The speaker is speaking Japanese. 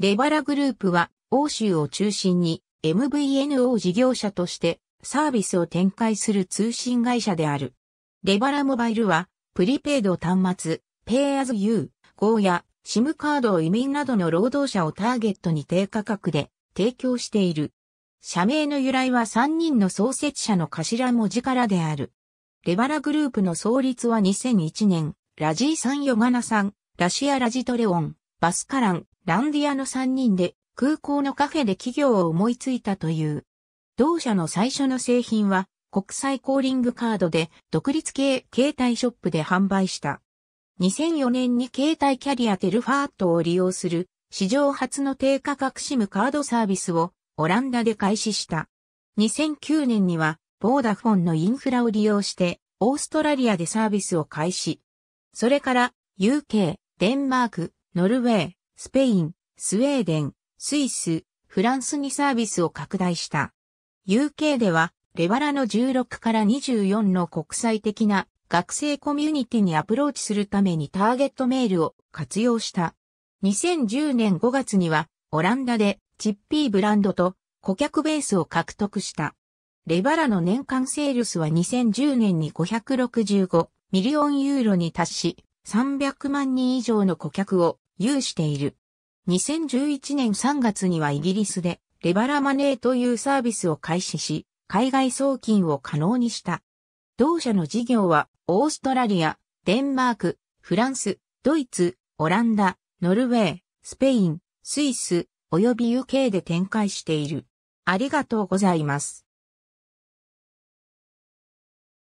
レバラグループは、欧州を中心に MVNO 事業者としてサービスを展開する通信会社である。レバラモバイルは、プリペイド端末、Pay as ー、ゴ u や SIM カードを移民などの労働者をターゲットに低価格で提供している。社名の由来は3人の創設者の頭文字からである。レバラグループの創立は2001年、ラジーさんヨガナさん、ラシアラジトレオン、バスカラン、ランディアの3人で空港のカフェで企業を思いついたという。同社の最初の製品は国際コーリングカードで独立系携帯ショップで販売した。2004年に携帯キャリアテルファートを利用する史上初の低価格シムカードサービスをオランダで開始した。2009年にはボーダフォンのインフラを利用してオーストラリアでサービスを開始。それから UK、デンマーク、ノルウェー、スペイン、スウェーデン、スイス、フランスにサービスを拡大した。UK では、レバラの16から24の国際的な学生コミュニティにアプローチするためにターゲットメールを活用した。2010年5月には、オランダでチッピーブランドと顧客ベースを獲得した。レバラの年間セールスは2010年に565ミリオンユーロに達し、300万人以上の顧客を有している。2011年3月にはイギリスでレバラマネーというサービスを開始し、海外送金を可能にした。同社の事業はオーストラリア、デンマーク、フランス、ドイツ、オランダ、ノルウェー、スペイン、スイス、及び UK で展開している。ありがとうございます。